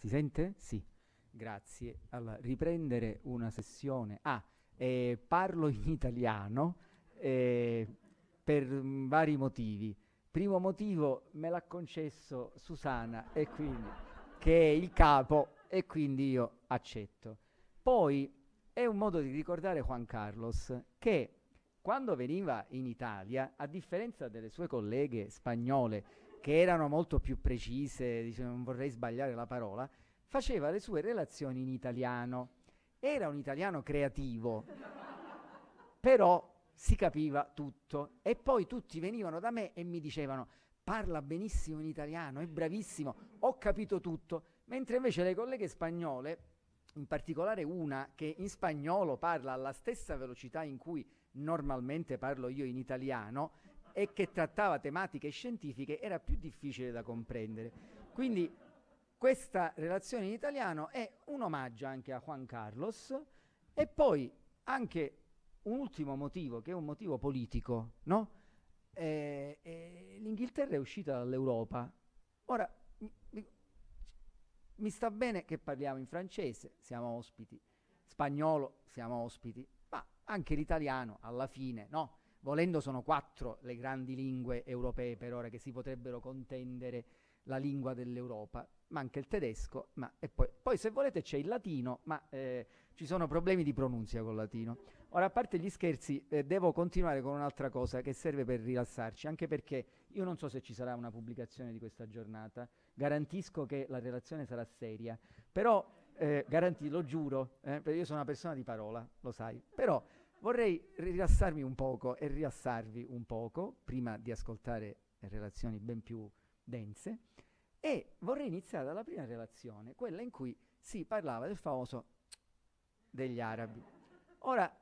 Si sente? Sì. Grazie. Allora, riprendere una sessione. Ah, eh, parlo in mm. italiano eh, per mh, mm, vari motivi. Primo motivo me l'ha concesso Susana, e quindi, che è il capo, e quindi io accetto. Poi è un modo di ricordare Juan Carlos che quando veniva in Italia, a differenza delle sue colleghe spagnole che erano molto più precise, diciamo, non vorrei sbagliare la parola, faceva le sue relazioni in italiano. Era un italiano creativo, però si capiva tutto. E poi tutti venivano da me e mi dicevano, parla benissimo in italiano, è bravissimo, ho capito tutto. Mentre invece le colleghe spagnole, in particolare una che in spagnolo parla alla stessa velocità in cui normalmente parlo io in italiano, e che trattava tematiche scientifiche era più difficile da comprendere. Quindi questa relazione in italiano è un omaggio anche a Juan Carlos e poi anche un ultimo motivo, che è un motivo politico, no? eh, eh, L'Inghilterra è uscita dall'Europa. Ora, mi, mi sta bene che parliamo in francese, siamo ospiti, spagnolo, siamo ospiti, ma anche l'italiano alla fine, no? Volendo sono quattro le grandi lingue europee per ora che si potrebbero contendere la lingua dell'Europa, manca il tedesco, ma, poi, poi, se volete c'è il latino, ma eh, ci sono problemi di pronuncia col latino. Ora, a parte gli scherzi, eh, devo continuare con un'altra cosa che serve per rilassarci, anche perché io non so se ci sarà una pubblicazione di questa giornata, garantisco che la relazione sarà seria, però eh, garanti, lo giuro, perché io sono una persona di parola, lo sai, però Vorrei rilassarmi un poco e rilassarvi un poco prima di ascoltare relazioni ben più dense e vorrei iniziare dalla prima relazione, quella in cui si parlava del famoso degli arabi. Ora,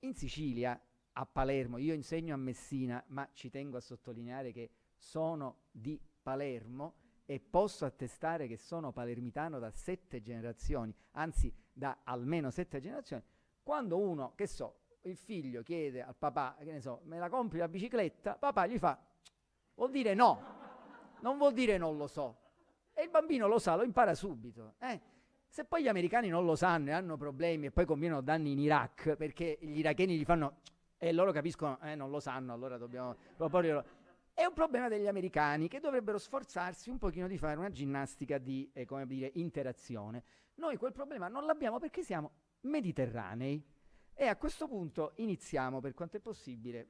in Sicilia, a Palermo, io insegno a Messina, ma ci tengo a sottolineare che sono di Palermo e posso attestare che sono palermitano da sette generazioni, anzi da almeno sette generazioni, quando uno, che so, il figlio chiede al papà, che ne so, me la compri la bicicletta? Papà gli fa, vuol dire no, non vuol dire non lo so. E il bambino lo sa, lo impara subito. Eh? Se poi gli americani non lo sanno e hanno problemi e poi combinano danni in Iraq perché gli iracheni gli fanno e loro capiscono, eh, non lo sanno, allora dobbiamo proporglielo. È un problema degli americani che dovrebbero sforzarsi un pochino di fare una ginnastica di, eh, come dire, interazione. Noi quel problema non l'abbiamo perché siamo mediterranei. E a questo punto iniziamo per quanto è possibile.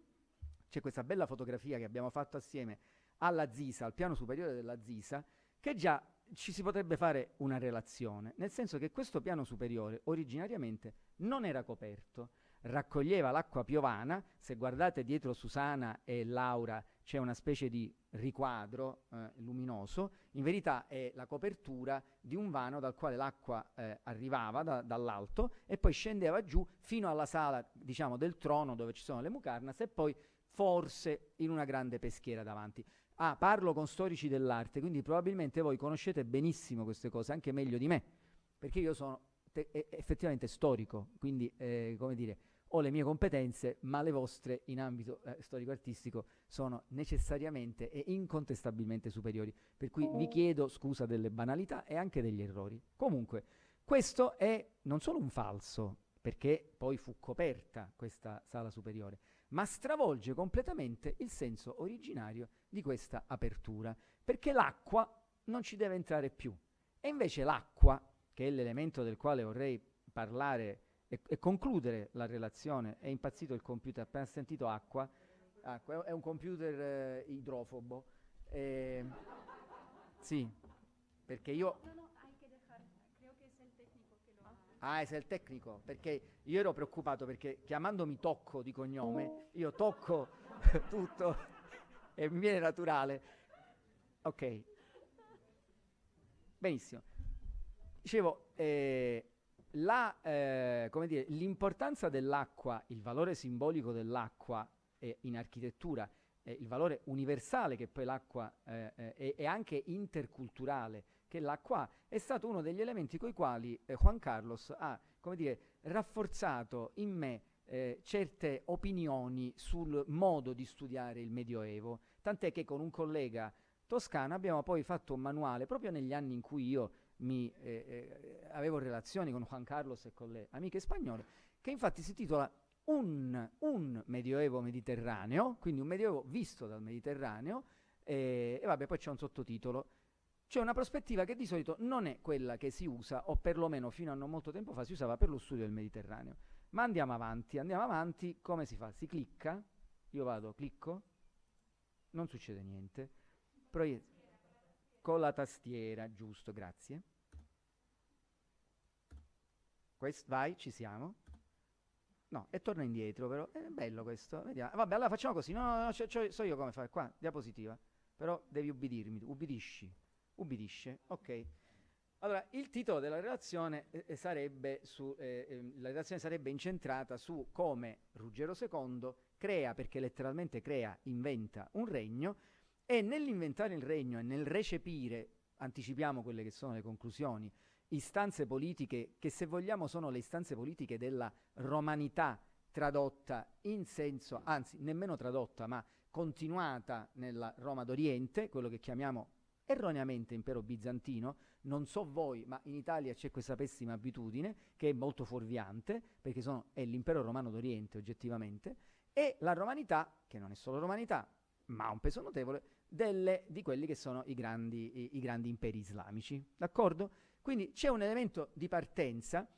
C'è questa bella fotografia che abbiamo fatto assieme alla Zisa, al piano superiore della Zisa, che già ci si potrebbe fare una relazione, nel senso che questo piano superiore originariamente non era coperto, raccoglieva l'acqua piovana, se guardate dietro Susana e Laura c'è una specie di riquadro eh, luminoso, in verità è la copertura di un vano dal quale l'acqua eh, arrivava da, dall'alto e poi scendeva giù fino alla sala, diciamo, del trono dove ci sono le mucarnas e poi forse in una grande peschiera davanti. Ah, parlo con storici dell'arte, quindi probabilmente voi conoscete benissimo queste cose, anche meglio di me, perché io sono te- effettivamente storico, quindi, eh, come dire, ho le mie competenze, ma le vostre in ambito eh, storico-artistico sono necessariamente e incontestabilmente superiori. Per cui vi oh. chiedo scusa delle banalità e anche degli errori. Comunque, questo è non solo un falso, perché poi fu coperta questa sala superiore, ma stravolge completamente il senso originario di questa apertura, perché l'acqua non ci deve entrare più. E invece l'acqua, che è l'elemento del quale vorrei parlare e, e concludere la relazione. È impazzito il computer, appena sentito acqua, acqua è un computer eh, idrofobo. Eh, sì, perché io... No, no, Ah, sei il tecnico, perché io ero preoccupato perché chiamandomi Tocco di cognome, io tocco tutto e mi viene naturale. Ok. Benissimo. Dicevo, eh, la, eh, dire, l'importanza dell'acqua, il valore simbolico dell'acqua eh, in architettura, eh, il valore universale che poi l'acqua eh, eh, è anche interculturale che l'acqua ha, è stato uno degli elementi coi quali eh, Juan Carlos ha dire, rafforzato in me certe opinioni sul modo di studiare il Medioevo, tant'è che con un collega toscano abbiamo poi fatto un manuale proprio negli anni in cui io mi, eh, eh, avevo relazioni con Juan Carlos e con le amiche spagnole, che infatti si titola un, un Medioevo Mediterraneo, quindi un Medioevo visto dal Mediterraneo, eh, e vabbè poi c'è un sottotitolo. C'è una prospettiva che di solito non è quella che si usa, o perlomeno fino a non molto tempo fa si usava per lo studio del Mediterraneo. Ma andiamo avanti, andiamo avanti, come si fa? Si clicca, io vado, clicco, non succede niente, Proie- con la tastiera, giusto, grazie. Quest, vai, ci siamo. No, e torna indietro però. È eh, bello questo. Vediamo. Vabbè, allora facciamo così. No, no, no c'ho, c'ho, so io come fare. Qua, diapositiva. Però devi ubbidirmi. Ubbidisci. Ubbidisce. Ok. Allora, il titolo della relazione, eh, eh sarebbe, su, eh, eh, relazione sarebbe incentrata su come Ruggero II crea, perché letteralmente crea, inventa un regno e nell'inventare il regno e nel recepire, anticipiamo quelle che sono le conclusioni istanze politiche che se vogliamo sono le istanze politiche della romanità tradotta in senso, anzi nemmeno tradotta, ma continuata nella Roma d'Oriente, quello che chiamiamo erroneamente impero bizantino, non so voi, ma in Italia c'è questa pessima abitudine che è molto fuorviante, perché sono, è l'impero romano d'Oriente oggettivamente, e la romanità, che non è solo romanità, ma ha un peso notevole, delle, di quelli che sono i grandi, i, i grandi imperi islamici. D'accordo? Quindi c'è un elemento di partenza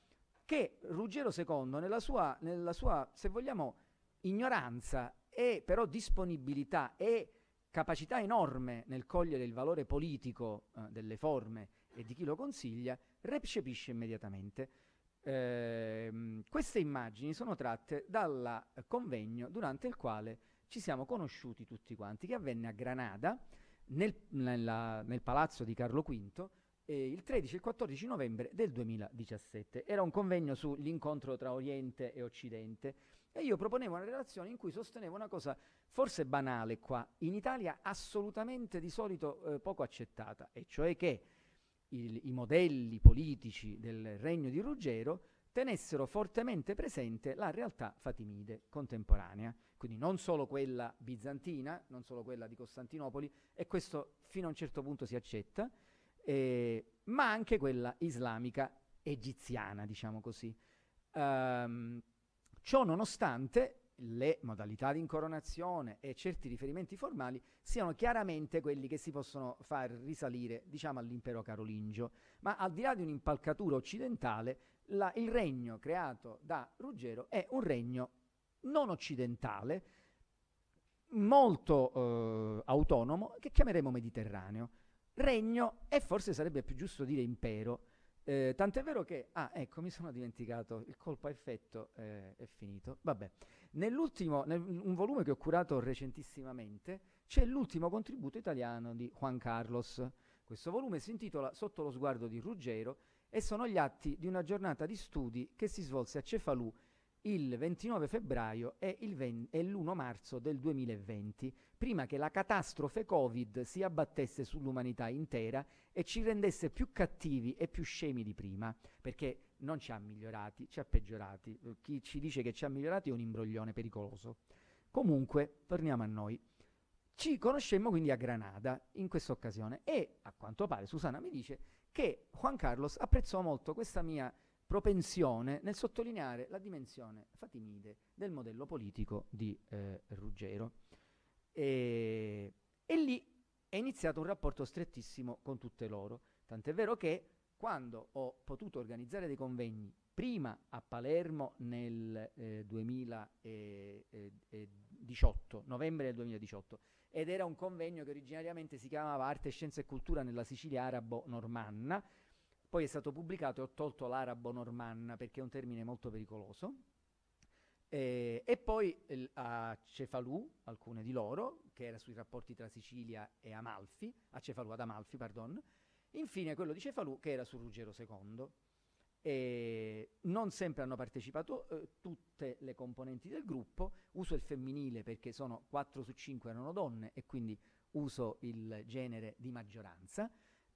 che Ruggero II, nella sua, nella sua se vogliamo, ignoranza e però disponibilità e capacità enorme nel cogliere il valore politico eh, delle forme e di chi lo consiglia, recepisce immediatamente. Eh, queste immagini sono tratte dal convegno durante il quale ci siamo conosciuti tutti quanti, che avvenne a Granada, nel, nella, nel palazzo di Carlo V, eh, il 13 e il 14 novembre del 2017. Era un convegno sull'incontro tra Oriente e Occidente e io proponevo una relazione in cui sostenevo una cosa forse banale qua, in Italia assolutamente di solito eh, poco accettata, e cioè che il, i modelli politici del regno di Ruggero tenessero fortemente presente la realtà fatimide contemporanea, quindi non solo quella bizantina, non solo quella di Costantinopoli, e questo fino a un certo punto si accetta, eh, ma anche quella islamica egiziana, diciamo così. Um, ehm, ciò nonostante le modalità di incoronazione e certi riferimenti formali siano chiaramente quelli che si possono far risalire, diciamo, all'impero carolingio. Ma al di là di un'impalcatura occidentale, la, il regno creato da Ruggero è un regno non occidentale, molto eh, autonomo, che chiameremo Mediterraneo regno e forse sarebbe più giusto dire impero. Eh, tant'è vero che, ah ecco mi sono dimenticato, il colpo a effetto eh, è finito, vabbè. Nell'ultimo, nel, un volume che ho curato recentissimamente, c'è l'ultimo contributo italiano di Juan Carlos. Questo volume si intitola Sotto lo sguardo di Ruggero e sono gli atti di una giornata di studi che si svolse a Cefalù il 29 febbraio e, l'1 marzo del 2020, prima che la catastrofe Covid si abbattesse sull'umanità intera e ci rendesse più cattivi e più scemi di prima, perché non ci ha migliorati, ci ha peggiorati. Chi ci dice che ci ha migliorati è un imbroglione pericoloso. Comunque, torniamo a noi. Ci conoscemmo quindi a Granada in questa occasione e a quanto pare Susana mi dice che Juan Carlos apprezzò molto questa mia propensione nel sottolineare la dimensione fatimide del modello politico di eh, Ruggero. E, e lì è iniziato un rapporto strettissimo con tutte loro, tant'è vero che quando ho potuto organizzare dei convegni prima a Palermo nel eh, 2018, novembre del 2018, ed era un convegno che originariamente si chiamava Arte, Scienza e Cultura nella Sicilia arabo-normanna poi è stato pubblicato e ho tolto l'arabo norman perché è un termine molto pericoloso. Eh, e poi il, a Cefalù, alcune di loro, che era sui rapporti tra Sicilia e Amalfi, a Cefalù, ad Amalfi, pardon. Infine quello di Cefalù che era su Ruggero II. Eh, non sempre hanno partecipato eh, tutte le componenti del gruppo, uso il femminile perché sono 4 su 5 erano donne e quindi uso il genere di maggioranza.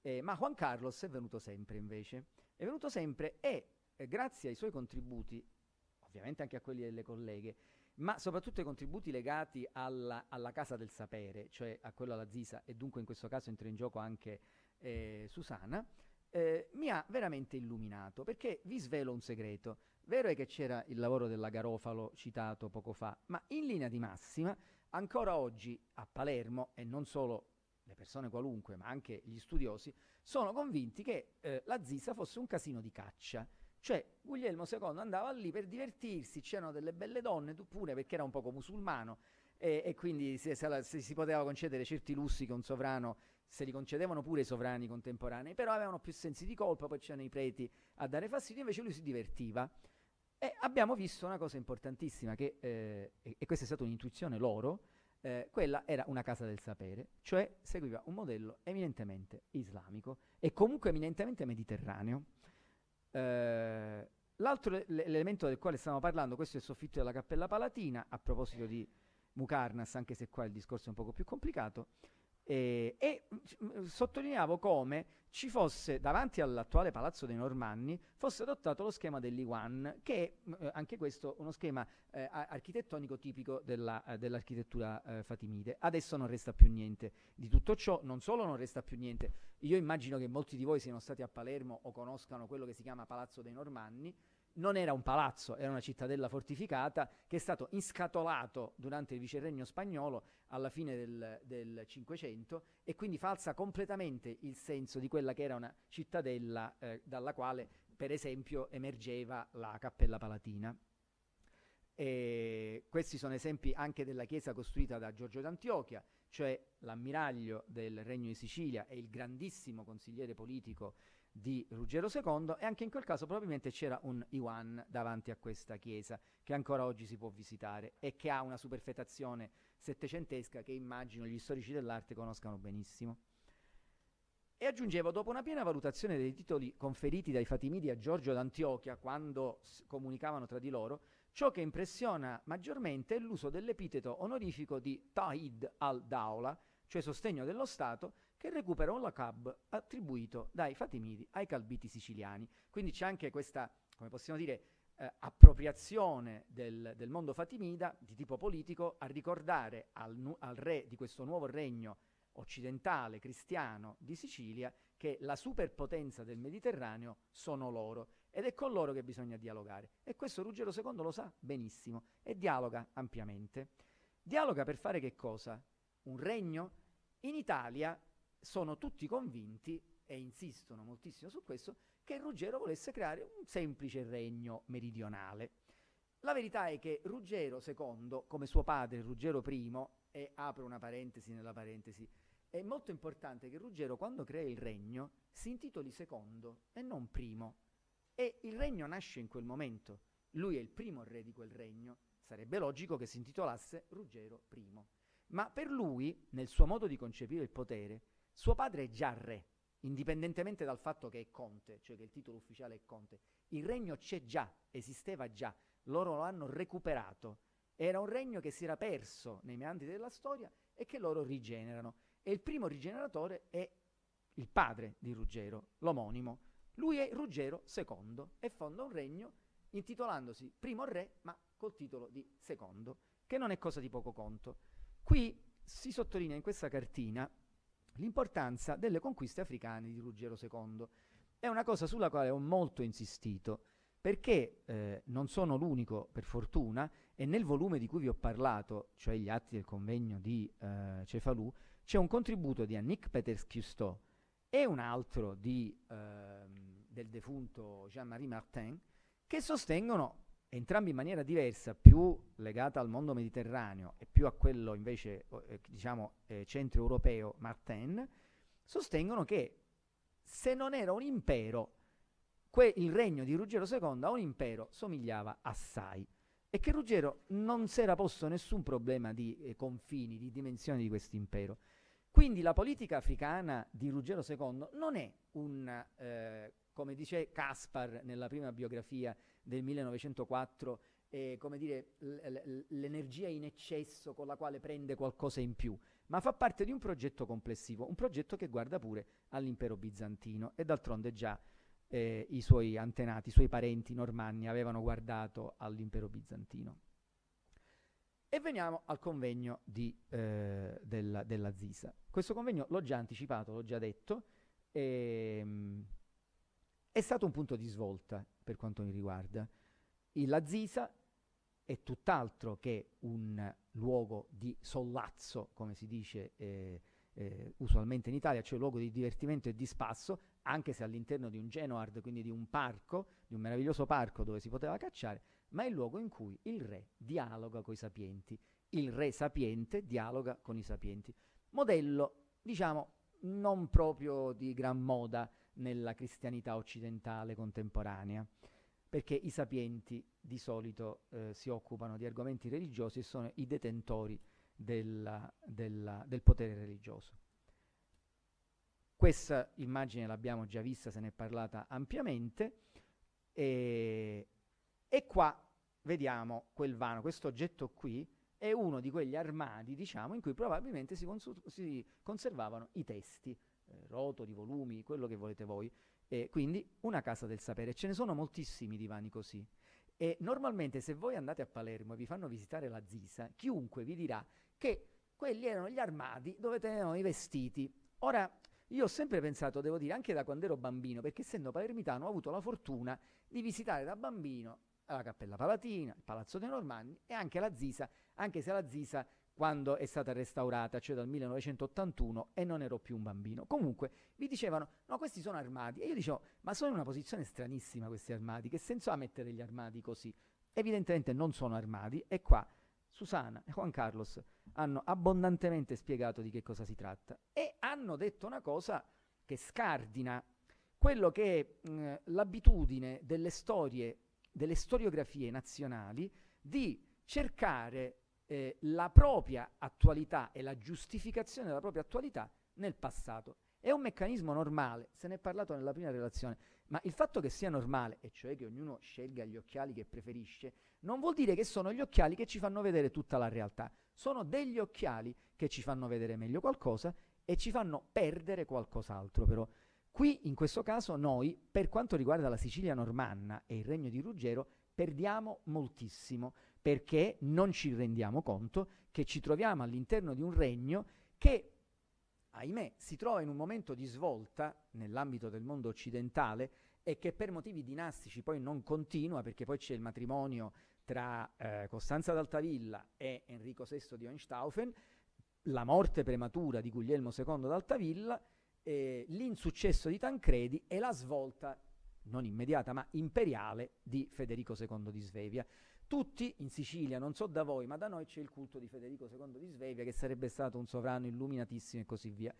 Eh, ma Juan Carlos è venuto sempre invece, è venuto sempre e eh, grazie ai suoi contributi, ovviamente anche a quelli delle colleghe, ma soprattutto ai contributi legati alla, alla Casa del Sapere, cioè a quello alla Zisa e dunque in questo caso entra in gioco anche eh, Susana, eh, mi ha veramente illuminato perché vi svelo un segreto. Vero è che c'era il lavoro della Garofalo citato poco fa, ma in linea di massima, ancora oggi a Palermo e non solo le persone qualunque, ma anche gli studiosi, sono convinti che eh, la Zizza fosse un casino di caccia. Cioè, Guglielmo II andava lì per divertirsi, c'erano delle belle donne, pure perché era un poco musulmano, e, e quindi se, se, se si poteva concedere certi lussi che un sovrano, se li concedevano pure i sovrani contemporanei, però avevano più sensi di colpa, poi c'erano i preti a dare fastidio, invece lui si divertiva. E abbiamo visto una cosa importantissima, che, eh, e, e questa è stata un'intuizione loro, eh, quella era una casa del sapere, cioè seguiva un modello eminentemente islamico e comunque eminentemente mediterraneo. Eh, l'altro elemento del quale stiamo parlando, questo è il soffitto della Cappella Palatina, a proposito di Mukarnas, anche se qua il discorso è un poco più complicato, eh, e, e mm, mm, sottolineavo come ci fosse davanti all'attuale palazzo dei Normanni fosse adottato lo schema dell'Iwan, che è mm, eh, anche questo uno schema eh, architettonico tipico della, eh, dell'architettura eh, fatimide. Adesso non resta più niente di tutto ciò, non solo non resta più niente, io immagino che molti di voi siano stati a Palermo o conoscano quello che si chiama Palazzo dei Normanni non era un palazzo, era una cittadella fortificata che è stato inscatolato durante il viceregno spagnolo alla fine del, Cinquecento e quindi falsa completamente il senso di quella che era una cittadella eh, dalla quale per esempio emergeva la Cappella Palatina. E questi sono esempi anche della chiesa costruita da Giorgio d'Antiochia, cioè l'ammiraglio del Regno di Sicilia e il grandissimo consigliere politico di Ruggero II e anche in quel caso probabilmente c'era un Iwan davanti a questa chiesa che ancora oggi si può visitare e che ha una superfetazione settecentesca che immagino gli storici dell'arte conoscano benissimo. E aggiungevo, dopo una piena valutazione dei titoli conferiti dai Fatimidi a Giorgio d'Antiochia quando comunicavano tra di loro, ciò che impressiona maggiormente è l'uso dell'epiteto onorifico di Tahid al-Daula, cioè sostegno dello Stato, che recuperò la cab attribuito dai Fatimidi ai Calbiti siciliani. Quindi c'è anche questa, come possiamo dire, eh, appropriazione del, del, mondo fatimida di tipo politico a ricordare al, al re di questo nuovo regno occidentale cristiano di Sicilia che la superpotenza del Mediterraneo sono loro ed è con loro che bisogna dialogare. E questo Ruggero II lo sa benissimo e dialoga ampiamente. Dialoga per fare che cosa? Un regno? In Italia sono tutti convinti, e insistono moltissimo su questo, che Ruggero volesse creare un semplice regno meridionale. La verità è che Ruggero II, come suo padre Ruggero I, e apro una parentesi nella parentesi, è molto importante che Ruggero quando crea il regno si intitoli secondo e non primo. E il regno nasce in quel momento. Lui è il primo re di quel regno. Sarebbe logico che si intitolasse Ruggero I. Ma per lui, nel suo modo di concepire il potere, suo padre è già re, indipendentemente dal fatto che è conte, cioè che il titolo ufficiale è conte. Il regno c'è già, esisteva già, loro lo hanno recuperato. Era un regno che si era perso nei meandri della storia e che loro rigenerano. E il primo rigeneratore è il padre di Ruggero, l'omonimo. Lui è Ruggero II e fonda un regno intitolandosi primo re, ma col titolo di secondo, che non è cosa di poco conto. Qui si sottolinea in questa cartina l'importanza delle conquiste africane di Ruggero II. È una cosa sulla quale ho molto insistito, perché eh, non sono l'unico, per fortuna, e nel volume di cui vi ho parlato, cioè gli atti del convegno di eh, Cefalù, c'è un contributo di Annick Peters Cousteau e un altro di, eh, del defunto Jean-Marie Martin, che sostengono entrambi in maniera diversa, più legata al mondo mediterraneo e più a quello invece, eh, diciamo, eh, centroeuropeo Martin, sostengono che se non era un impero, que- il regno di Ruggero II a un impero somigliava assai e che Ruggero non si era posto nessun problema di eh, confini, di dimensioni di questo impero. Quindi la politica africana di Ruggero II non è un, eh, come dice Caspar nella prima biografia del 1904 e, come dire, l'energia in eccesso con la quale prende qualcosa in più, ma fa parte di un progetto complessivo, un progetto che guarda pure all'impero bizantino e d'altronde già eh, i suoi antenati, i suoi parenti normanni avevano guardato all'impero bizantino. E veniamo al convegno di, eh, della, della, Zisa. Questo convegno l'ho già anticipato, l'ho già detto, ehm, è stato un punto di svolta per quanto mi riguarda. La Zisa è tutt'altro che un luogo di sollazzo, come si dice eh, eh, usualmente in Italia, cioè luogo di divertimento e di spasso, anche se all'interno di un genoard, quindi di un parco, di un meraviglioso parco dove si poteva cacciare, ma è il luogo in cui il re dialoga con i sapienti, il re sapiente dialoga con i sapienti. Modello, diciamo, non proprio di gran moda, nella cristianità occidentale contemporanea, perché i sapienti di solito eh, si occupano di argomenti religiosi e sono i detentori della, della, del potere religioso. Questa immagine l'abbiamo già vista, se ne è parlata ampiamente, e, e qua vediamo quel vano, questo oggetto qui è uno di quegli armadi, diciamo, in cui probabilmente si, consu- si conservavano i testi eh, rotoli, volumi, quello che volete voi. E quindi una casa del sapere. Ce ne sono moltissimi divani così. E normalmente se voi andate a Palermo e vi fanno visitare la Zisa, chiunque vi dirà che quelli erano gli armadi dove tenevano i vestiti. Ora, io ho sempre pensato, devo dire, anche da quando ero bambino, perché essendo palermitano ho avuto la fortuna di visitare da bambino la Cappella Palatina, il Palazzo dei Normanni e anche la Zisa, anche se la Zisa quando è stata restaurata, cioè dal 1981, e non ero più un bambino. Comunque, mi dicevano, no, questi sono armadi. E io dicevo, ma sono in una posizione stranissima questi armadi, che senso ha mettere gli armadi così? Evidentemente non sono armadi, e qua Susana e Juan Carlos hanno abbondantemente spiegato di che cosa si tratta. E hanno detto una cosa che scardina quello che mh, mm, l'abitudine delle storie, delle storiografie nazionali di cercare eh, la propria attualità e la giustificazione della propria attualità nel passato. È un meccanismo normale, se ne è parlato nella prima relazione, ma il fatto che sia normale, e cioè che ognuno scelga gli occhiali che preferisce, non vuol dire che sono gli occhiali che ci fanno vedere tutta la realtà, sono degli occhiali che ci fanno vedere meglio qualcosa e ci fanno perdere qualcos'altro però. Qui in questo caso noi, per quanto riguarda la Sicilia normanna e il regno di Ruggero, perdiamo moltissimo perché non ci rendiamo conto che ci troviamo all'interno di un regno che, ahimè, si trova in un momento di svolta nell'ambito del mondo occidentale e che per motivi dinastici poi non continua perché poi c'è il matrimonio tra eh, Costanza d'Altavilla e Enrico VI di Einstaufen, la morte prematura di Guglielmo II d'Altavilla, eh, l'insuccesso di Tancredi e la svolta non immediata, ma imperiale di Federico II di Svevia. Tutti in Sicilia, non so da voi, ma da noi c'è il culto di Federico II di Svevia, che sarebbe stato un sovrano illuminatissimo e così via.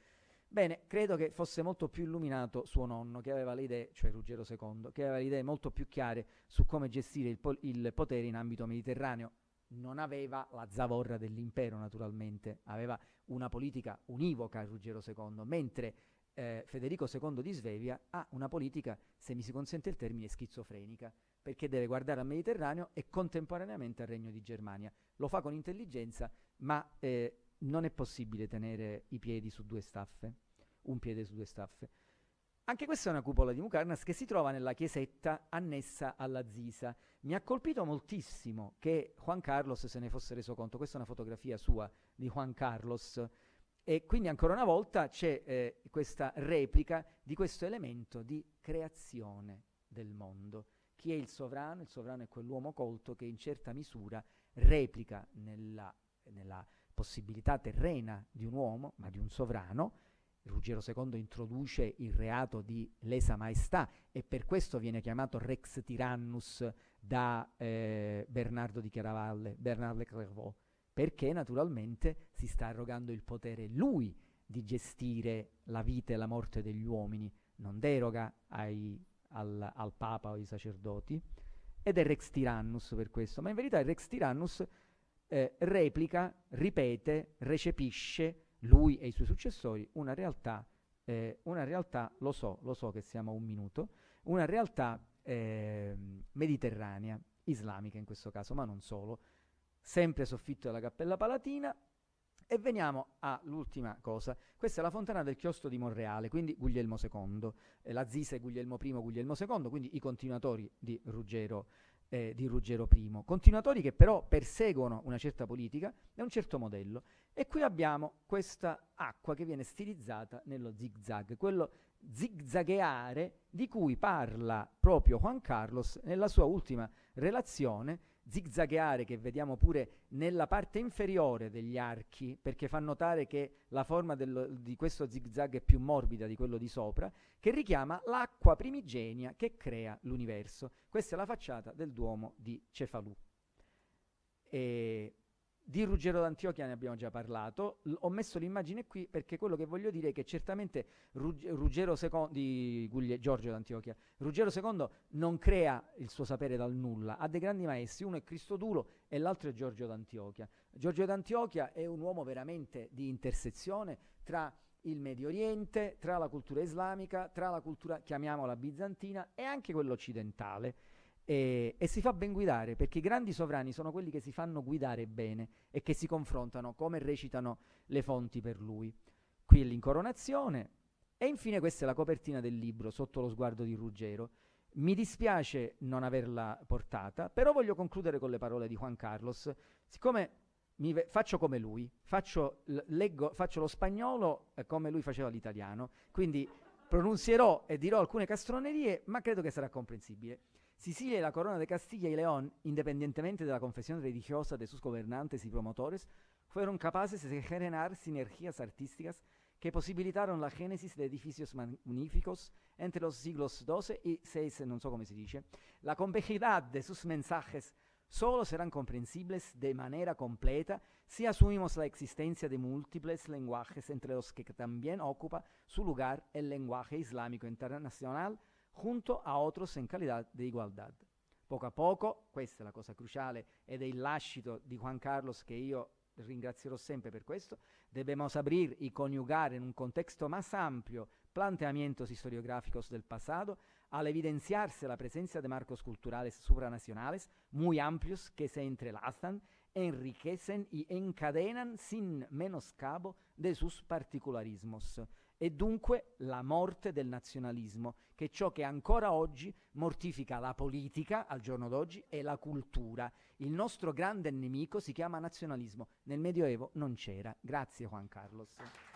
Bene, credo che fosse molto più illuminato suo nonno, che aveva le idee, cioè Ruggero II, che aveva le idee molto più chiare su come gestire il, pol- il potere in ambito mediterraneo. Non aveva la zavorra dell'impero, naturalmente, aveva una politica univoca Ruggero II, mentre eh, Federico II di Svevia ha una politica, se mi si consente il termine, schizofrenica, perché deve guardare al Mediterraneo e contemporaneamente al Regno di Germania. Lo fa con intelligenza, ma eh, non è possibile tenere i piedi su due staffe, un piede su due staffe. Anche questa è una cupola di Mucarnas che si trova nella chiesetta annessa alla Zisa. Mi ha colpito moltissimo che Juan Carlos se ne fosse reso conto. Questa è una fotografia sua di Juan Carlos e quindi ancora una volta c'è eh, questa replica di questo elemento di creazione del mondo. Chi è il sovrano? Il sovrano è quell'uomo colto che in certa misura replica nella, nella possibilità terrena di un uomo, ma di un sovrano, Ruggero II introduce il reato di lesa maestà e per questo viene chiamato Rex Tyrannus da eh, Bernardo di Chiaravalle, Bernard Le Clairvaux perché naturalmente si sta arrogando il potere lui di gestire la vita e la morte degli uomini, non deroga ai, al, al, Papa o ai sacerdoti, ed è Rex Tyrannus per questo, ma in verità il Rex Tyrannus eh, replica, ripete, recepisce, lui e i suoi successori, una realtà, eh, una realtà lo so, lo so che siamo a un minuto, una realtà eh, mediterranea, islamica in questo caso, ma non solo, sempre soffitto della Cappella Palatina. E veniamo all'ultima cosa. Questa è la fontana del chiostro di Monreale, quindi Guglielmo II. Eh, la Zise Guglielmo I, Guglielmo II, quindi i continuatori di Ruggero, eh, di Ruggero I. Continuatori che però perseguono una certa politica e un certo modello. E qui abbiamo questa acqua che viene stilizzata nello zigzag, quello zigzagheare di cui parla proprio Juan Carlos nella sua ultima relazione zigzagare che vediamo pure nella parte inferiore degli archi, perché fa notare che la forma dello, di questo zigzag è più morbida di quello di sopra, che richiama l'acqua primigenia che crea l'universo. Questa è la facciata del Duomo di Cefalù. E di Ruggero d'Antiochia ne abbiamo già parlato, L- ho messo l'immagine qui perché quello che voglio dire è che certamente Rugg- Ruggero II, di Guglie- Giorgio d'Antiochia, Ruggero II non crea il suo sapere dal nulla, ha dei grandi maestri, uno è Cristo Duro e l'altro è Giorgio d'Antiochia. Giorgio d'Antiochia è un uomo veramente di intersezione tra il Medio Oriente, tra la cultura islamica, tra la cultura, chiamiamola bizantina, e anche quella occidentale e, e, si fa ben guidare perché i grandi sovrani sono quelli che si fanno guidare bene e che si confrontano come recitano le fonti per lui. Qui è l'incoronazione e infine questa è la copertina del libro sotto lo sguardo di Ruggero. Mi dispiace non averla portata, però voglio concludere con le parole di Juan Carlos. Siccome ve- faccio come lui, faccio, l- leggo, faccio lo spagnolo eh, come lui faceva l'italiano, quindi pronunzierò e dirò alcune castronerie, ma credo che sarà comprensibile. Sicilia y la corona de Castilla y León, independientemente de la confesión religiosa de sus gobernantes y promotores, fueron capaces de generar sinergias artísticas que posibilitaron la génesis de edificios magníficos entre los siglos XII y XVI. no sé cómo se dice. La complejidad de sus mensajes solo serán comprensibles de manera completa si asumimos la existencia de múltiples lenguajes entre los que también ocupa su lugar el lenguaje islámico internacional, junto a otros en calidad de igualdad. Poco a poco, questa è la cosa cruciale ed è il lascito di Juan Carlos che io ringrazierò sempre per questo, debemos abrir y conjugar en un contexto más amplio planteamientos historiográficos del pasado al evidenciarse la presencia de marcos culturales supranacionales muy amplios que se entrelazan, enriquecen y encadenan sin menoscabo de sus particularismos e dunque la morte del nazionalismo, che è ciò che ancora oggi mortifica la politica al giorno d'oggi e la cultura. Il nostro grande nemico si chiama nazionalismo, nel Medioevo non c'era. Grazie Juan Carlos.